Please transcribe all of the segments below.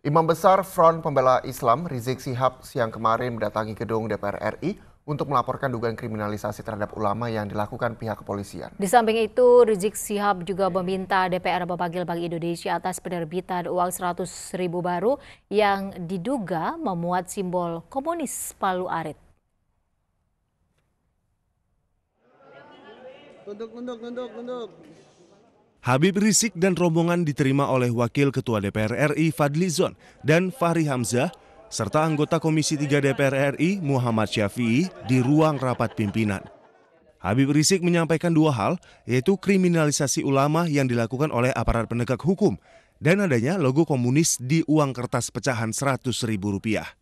Imam Besar Front Pembela Islam Rizik Sihab siang kemarin mendatangi gedung DPR RI untuk melaporkan dugaan kriminalisasi terhadap ulama yang dilakukan pihak kepolisian. Di samping itu, Rizik Sihab juga meminta DPR memanggil Bank Indonesia atas penerbitan uang 100 ribu baru yang diduga memuat simbol komunis Palu Arit. Tunduk, tunduk, tunduk, tunduk. Habib Rizik dan rombongan diterima oleh Wakil Ketua DPR RI Fadli Zon dan Fahri Hamzah serta anggota Komisi 3 DPR RI Muhammad Syafi'i di ruang rapat pimpinan. Habib Rizik menyampaikan dua hal, yaitu kriminalisasi ulama yang dilakukan oleh aparat penegak hukum dan adanya logo komunis di uang kertas pecahan rp rupiah.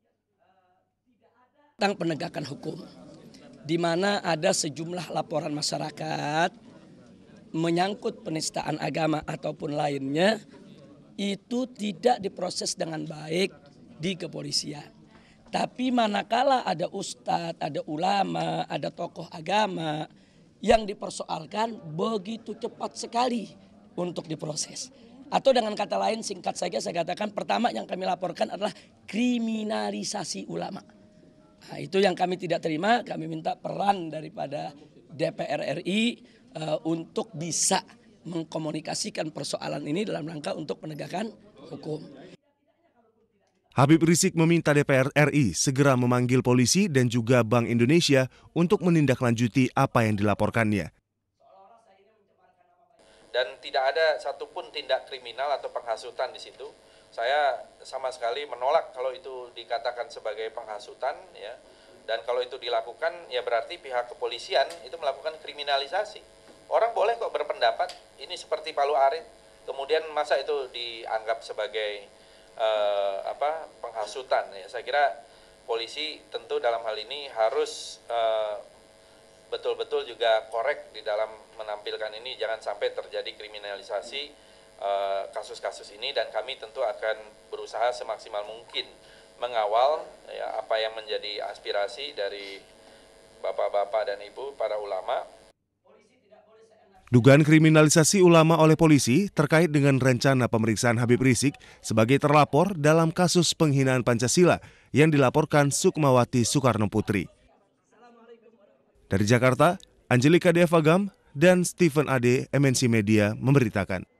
Tentang penegakan hukum, di mana ada sejumlah laporan masyarakat menyangkut penistaan agama ataupun lainnya itu tidak diproses dengan baik di kepolisian. Tapi manakala ada ustadz, ada ulama, ada tokoh agama yang dipersoalkan begitu cepat sekali untuk diproses. Atau dengan kata lain singkat saja saya katakan pertama yang kami laporkan adalah kriminalisasi ulama. Nah, itu yang kami tidak terima, kami minta peran daripada DPR RI uh, eh, untuk bisa mengkomunikasikan persoalan ini dalam rangka untuk penegakan hukum. Habib Rizik meminta DPR RI segera memanggil polisi dan juga Bank Indonesia untuk menindaklanjuti apa yang dilaporkannya. Dan tidak ada satupun tindak kriminal atau penghasutan di situ. Saya sama sekali menolak kalau itu dikatakan sebagai penghasutan. Ya dan kalau itu dilakukan, ya berarti pihak kepolisian itu melakukan kriminalisasi. Orang boleh kok berpendapat, ini seperti palu arit, kemudian masa itu dianggap sebagai uh, apa penghasutan. Ya, saya kira polisi tentu dalam hal ini harus eh, betul-betul uh, juga korek di dalam menampilkan ini, jangan sampai terjadi kriminalisasi eh, kasus-kasus uh, ini, dan kami tentu akan berusaha semaksimal mungkin mengawal ya, apa yang menjadi aspirasi dari bapak-bapak dan ibu para ulama. Dugaan kriminalisasi ulama oleh polisi terkait dengan rencana pemeriksaan Habib Rizik sebagai terlapor dalam kasus penghinaan Pancasila yang dilaporkan Sukmawati Soekarno Putri. Dari Jakarta, Angelika Devagam dan Stephen Ade, MNC Media memberitakan.